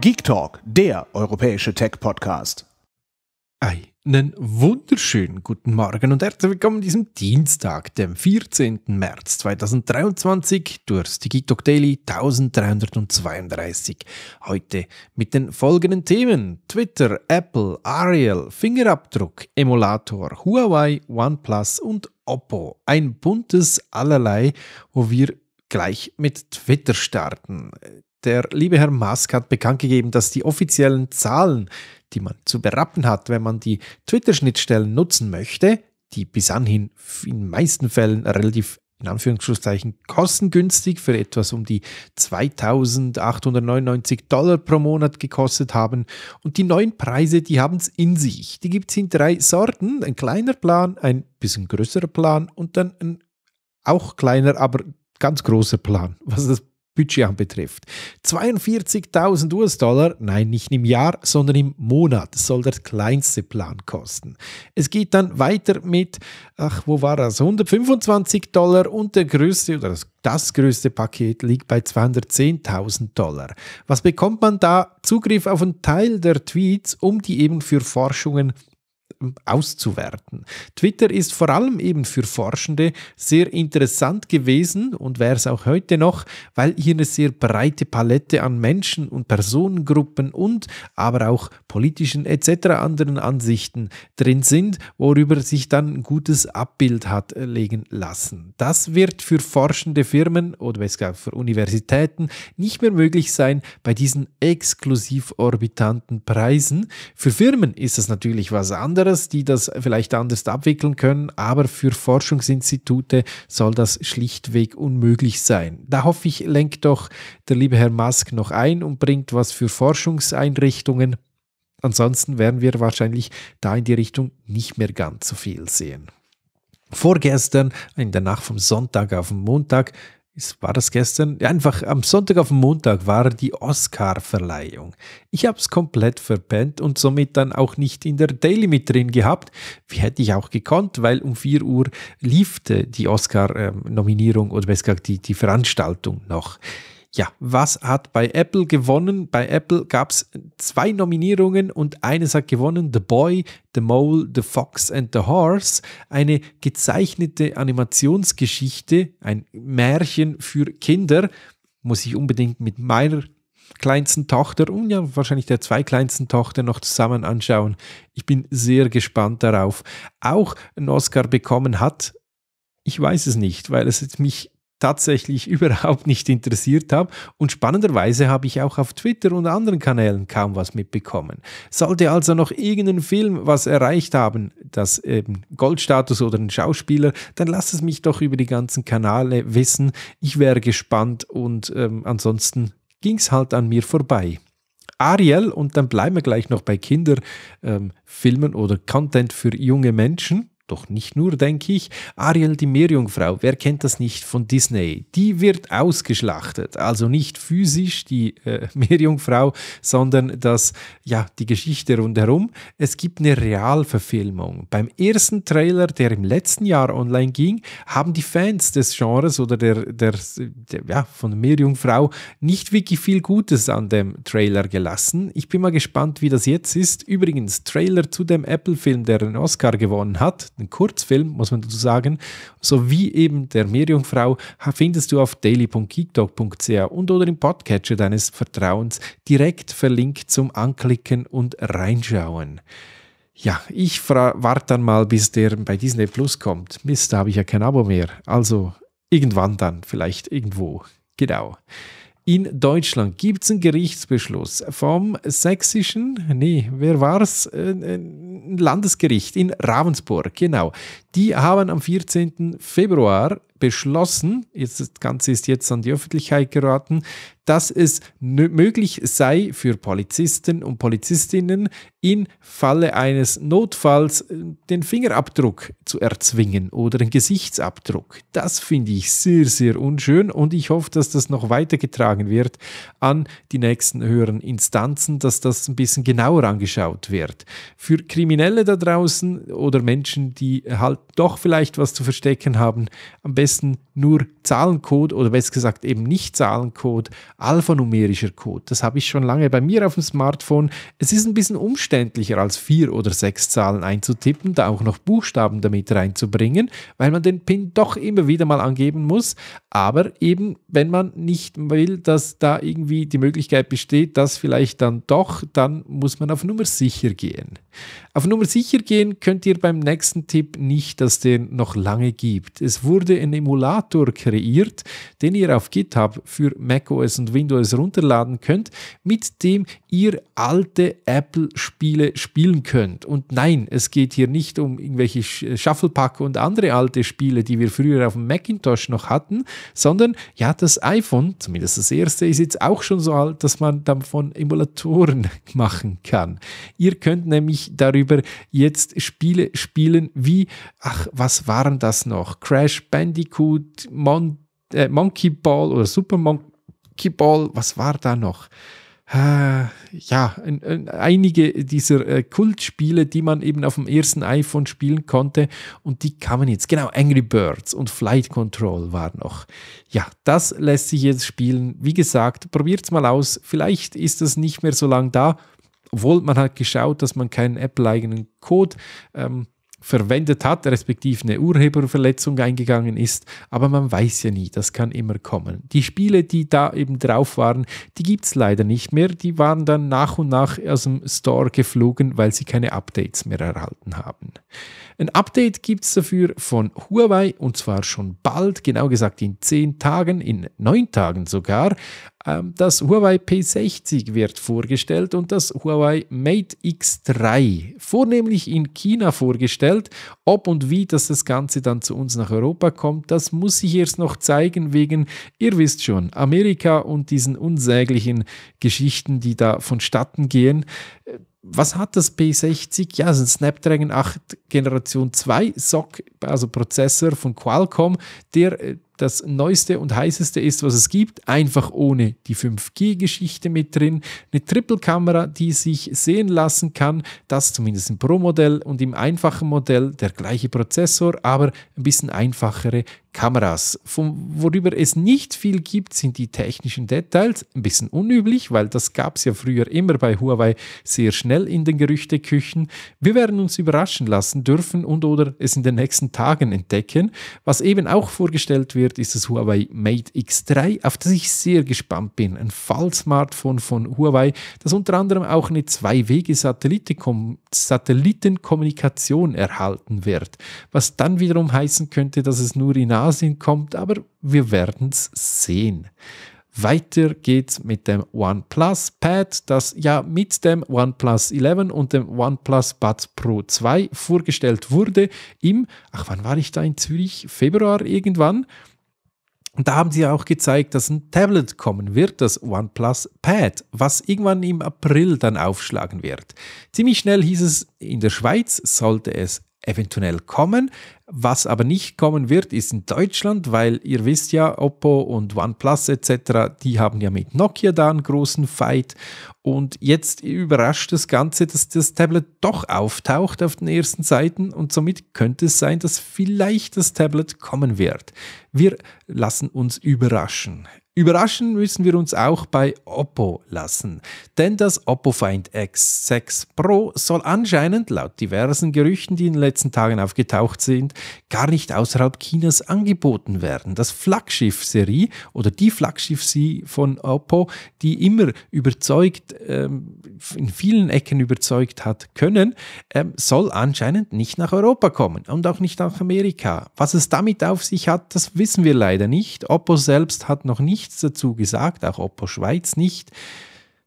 Geek Talk, der europäische Tech-Podcast. Einen wunderschönen guten Morgen und herzlich willkommen an diesem Dienstag, dem 14. März 2023, durch die Geek Talk Daily 1332. Heute mit den folgenden Themen: Twitter, Apple, Ariel, Fingerabdruck, Emulator, Huawei, OnePlus und Oppo. Ein buntes Allerlei, wo wir gleich mit Twitter starten. Der liebe Herr Musk hat bekannt gegeben, dass die offiziellen Zahlen, die man zu berappen hat, wenn man die Twitter-Schnittstellen nutzen möchte, die bis anhin in meisten Fällen relativ in Anführungszeichen kostengünstig für etwas um die 2899 Dollar pro Monat gekostet haben. Und die neuen Preise, die haben es in sich. Die gibt es in drei Sorten. Ein kleiner Plan, ein bisschen größerer Plan und dann ein auch kleiner, aber ganz großer Plan. Was das Budget anbetrifft. 42.000 US-Dollar, nein, nicht im Jahr, sondern im Monat soll der kleinste Plan kosten. Es geht dann weiter mit, ach, wo war das? 125 Dollar und der größte oder das, das größte Paket liegt bei 210.000 Dollar. Was bekommt man da? Zugriff auf einen Teil der Tweets, um die eben für Forschungen auszuwerten. Twitter ist vor allem eben für Forschende sehr interessant gewesen und wäre es auch heute noch, weil hier eine sehr breite Palette an Menschen und Personengruppen und aber auch politischen etc. anderen Ansichten drin sind, worüber sich dann ein gutes Abbild hat legen lassen. Das wird für forschende Firmen oder es gar für Universitäten nicht mehr möglich sein bei diesen exklusiv orbitanten Preisen. Für Firmen ist das natürlich was anderes anderes, die das vielleicht anders abwickeln können, aber für Forschungsinstitute soll das schlichtweg unmöglich sein. Da hoffe ich, lenkt doch der liebe Herr Musk noch ein und bringt was für Forschungseinrichtungen. Ansonsten werden wir wahrscheinlich da in die Richtung nicht mehr ganz so viel sehen. Vorgestern, in der Nacht vom Sonntag auf den Montag, ist, war das gestern? einfach am Sonntag auf den Montag war die Oscar-Verleihung. Ich habe es komplett verpennt und somit dann auch nicht in der Daily mit drin gehabt. Wie hätte ich auch gekonnt, weil um 4 Uhr lief die Oscar-Nominierung ähm, oder besser gesagt die, die Veranstaltung noch ja, was hat bei Apple gewonnen? Bei Apple gab es zwei Nominierungen und eines hat gewonnen, The Boy, The Mole, The Fox and the Horse, eine gezeichnete Animationsgeschichte, ein Märchen für Kinder, muss ich unbedingt mit meiner kleinsten Tochter und ja wahrscheinlich der zwei kleinsten Tochter noch zusammen anschauen. Ich bin sehr gespannt darauf. Auch einen Oscar bekommen hat, ich weiß es nicht, weil es mich tatsächlich überhaupt nicht interessiert habe. Und spannenderweise habe ich auch auf Twitter und anderen Kanälen kaum was mitbekommen. Sollte also noch irgendein Film was erreicht haben, das eben ähm, Goldstatus oder ein Schauspieler, dann lass es mich doch über die ganzen Kanäle wissen. Ich wäre gespannt und ähm, ansonsten ging es halt an mir vorbei. Ariel, und dann bleiben wir gleich noch bei Kinderfilmen ähm, oder Content für junge Menschen. Doch nicht nur, denke ich. Ariel die Meerjungfrau, wer kennt das nicht von Disney? Die wird ausgeschlachtet. Also nicht physisch die äh, Meerjungfrau, sondern das, ja, die Geschichte rundherum. Es gibt eine Realverfilmung. Beim ersten Trailer, der im letzten Jahr online ging, haben die Fans des Genres oder der, der, der ja, von Meerjungfrau nicht wirklich viel Gutes an dem Trailer gelassen. Ich bin mal gespannt, wie das jetzt ist. Übrigens, Trailer zu dem Apple-Film, der einen Oscar gewonnen hat ein Kurzfilm, muss man dazu sagen, sowie eben der Meerjungfrau findest du auf daily.geektalk.ch und oder im Podcatcher deines Vertrauens direkt verlinkt zum Anklicken und Reinschauen. Ja, ich warte dann mal, bis der bei Disney Plus kommt. Mist, da habe ich ja kein Abo mehr. Also irgendwann dann, vielleicht irgendwo. Genau. In Deutschland gibt es einen Gerichtsbeschluss vom sächsischen, nee, wer war's? Äh, äh, Landesgericht in Ravensburg, genau. Die haben am 14. Februar beschlossen, jetzt das Ganze ist jetzt an die Öffentlichkeit geraten, dass es möglich sei für Polizisten und Polizistinnen im Falle eines Notfalls äh, den Fingerabdruck zu erzwingen oder den Gesichtsabdruck. Das finde ich sehr, sehr unschön und ich hoffe, dass das noch weitergetragen wird an die nächsten höheren Instanzen, dass das ein bisschen genauer angeschaut wird. Für Kriminelle da draußen oder Menschen, die halt doch vielleicht was zu verstecken haben, am besten stattdessen nur Zahlencode oder besser gesagt eben nicht Zahlencode, alphanumerischer Code. Das habe ich schon lange bei mir auf dem Smartphone. Es ist ein bisschen umständlicher als vier oder sechs Zahlen einzutippen, da auch noch Buchstaben damit reinzubringen, weil man den PIN doch immer wieder mal angeben muss. Aber eben, wenn man nicht will, dass da irgendwie die Möglichkeit besteht, dass vielleicht dann doch, dann muss man auf Nummer sicher gehen. Auf Nummer sicher gehen könnt ihr beim nächsten Tipp nicht, dass den noch lange gibt. Es wurde in Emulator kreiert, den ihr auf GitHub für macOS und Windows runterladen könnt, mit dem ihr alte Apple-Spiele spielen könnt. Und nein, es geht hier nicht um irgendwelche Shufflepack und andere alte Spiele, die wir früher auf dem Macintosh noch hatten, sondern ja, das iPhone, zumindest das erste, ist jetzt auch schon so alt, dass man davon Emulatoren machen kann. Ihr könnt nämlich darüber jetzt Spiele spielen wie, ach, was waren das noch? Crash Bandicoot Bandicoot, Mon äh, Monkey Ball oder Super Monkey Ball, was war da noch? Äh, ja, in, in einige dieser äh, Kultspiele, die man eben auf dem ersten iPhone spielen konnte und die kamen jetzt. Genau, Angry Birds und Flight Control war noch. Ja, das lässt sich jetzt spielen. Wie gesagt, probiert es mal aus. Vielleicht ist das nicht mehr so lange da obwohl man hat geschaut, dass man keinen Apple-eigenen Code ähm, verwendet hat, respektive eine Urheberverletzung eingegangen ist. Aber man weiß ja nie, das kann immer kommen. Die Spiele, die da eben drauf waren, die gibt es leider nicht mehr. Die waren dann nach und nach aus dem Store geflogen, weil sie keine Updates mehr erhalten haben. Ein Update gibt es dafür von Huawei und zwar schon bald, genau gesagt in zehn Tagen, in neun Tagen sogar. Ähm, das Huawei P60 wird vorgestellt und das Huawei Mate X3, vornehmlich in China vorgestellt. Ob und wie dass das Ganze dann zu uns nach Europa kommt, das muss ich erst noch zeigen, wegen, ihr wisst schon, Amerika und diesen unsäglichen Geschichten, die da vonstatten gehen was hat das P60? Ja, es ist ein Snapdragon 8 Generation 2 SOC, also Prozessor von Qualcomm, der äh, das neueste und heißeste ist, was es gibt, einfach ohne die 5G-Geschichte mit drin. Eine Triple-Kamera, die sich sehen lassen kann, das zumindest im Pro-Modell und im einfachen Modell der gleiche Prozessor, aber ein bisschen einfachere Kameras. Von, worüber es nicht viel gibt, sind die technischen Details. Ein bisschen unüblich, weil das gab es ja früher immer bei Huawei sehr schnell in den Gerüchteküchen. Wir werden uns überraschen lassen dürfen und oder es in den nächsten Tagen entdecken. Was eben auch vorgestellt wird, ist das Huawei Mate X3, auf das ich sehr gespannt bin. Ein Fall-Smartphone von Huawei, das unter anderem auch eine Zwei-Wege-Satellitenkommunikation erhalten wird. Was dann wiederum heißen könnte, dass es nur in Asien kommt, aber wir werden es sehen. Weiter geht's mit dem OnePlus Pad, das ja mit dem OnePlus 11 und dem OnePlus Buds Pro 2 vorgestellt wurde im, ach wann war ich da in Zürich? Februar irgendwann. Und da haben sie auch gezeigt, dass ein Tablet kommen wird, das OnePlus Pad, was irgendwann im April dann aufschlagen wird. Ziemlich schnell hieß es, in der Schweiz sollte es eventuell kommen. Was aber nicht kommen wird, ist in Deutschland, weil ihr wisst ja, Oppo und OnePlus etc., die haben ja mit Nokia da einen großen Fight. Und jetzt überrascht das Ganze, dass das Tablet doch auftaucht auf den ersten Seiten und somit könnte es sein, dass vielleicht das Tablet kommen wird. Wir lassen uns überraschen. Überraschen müssen wir uns auch bei Oppo lassen, denn das Oppo Find X6 Pro soll anscheinend laut diversen Gerüchten, die in den letzten Tagen aufgetaucht sind, gar nicht außerhalb Chinas angeboten werden. Das Flaggschiff-Serie oder die Flaggschiff-Serie von Oppo, die immer überzeugt, ähm, in vielen Ecken überzeugt hat können, ähm, soll anscheinend nicht nach Europa kommen und auch nicht nach Amerika. Was es damit auf sich hat, das wissen wir leider nicht. Oppo selbst hat noch nicht nichts dazu gesagt, auch Oppo Schweiz nicht.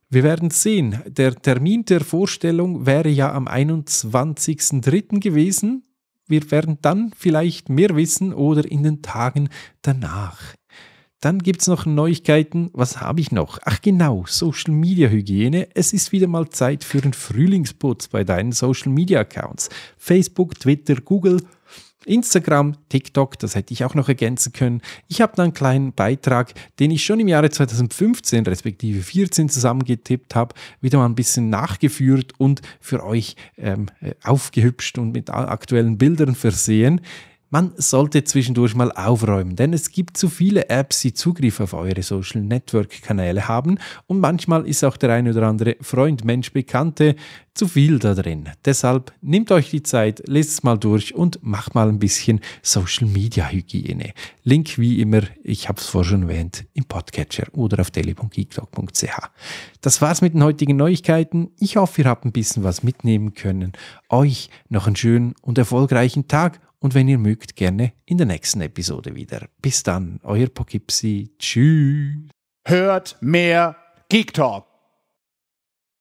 Wir werden sehen. Der Termin der Vorstellung wäre ja am 21.03. gewesen. Wir werden dann vielleicht mehr wissen oder in den Tagen danach. Dann gibt es noch Neuigkeiten. Was habe ich noch? Ach genau, Social Media Hygiene. Es ist wieder mal Zeit für einen Frühlingsputz bei deinen Social Media Accounts. Facebook, Twitter, Google Instagram, TikTok, das hätte ich auch noch ergänzen können. Ich habe da einen kleinen Beitrag, den ich schon im Jahre 2015 respektive 14 zusammengetippt habe, wieder mal ein bisschen nachgeführt und für euch ähm, aufgehübscht und mit aktuellen Bildern versehen. Man sollte zwischendurch mal aufräumen, denn es gibt zu viele Apps, die Zugriff auf eure Social Network Kanäle haben und manchmal ist auch der ein oder andere Freund, Mensch, Bekannte zu viel da drin. Deshalb nehmt euch die Zeit, lest es mal durch und macht mal ein bisschen Social Media Hygiene. Link wie immer, ich habe es vorher schon erwähnt, im Podcatcher oder auf daily.geektalk.ch. Das war's mit den heutigen Neuigkeiten. Ich hoffe, ihr habt ein bisschen was mitnehmen können. Euch noch einen schönen und erfolgreichen Tag und wenn ihr mögt, gerne in der nächsten Episode wieder. Bis dann, euer Pokipsi. Tschüss. Hört mehr Geek Talk.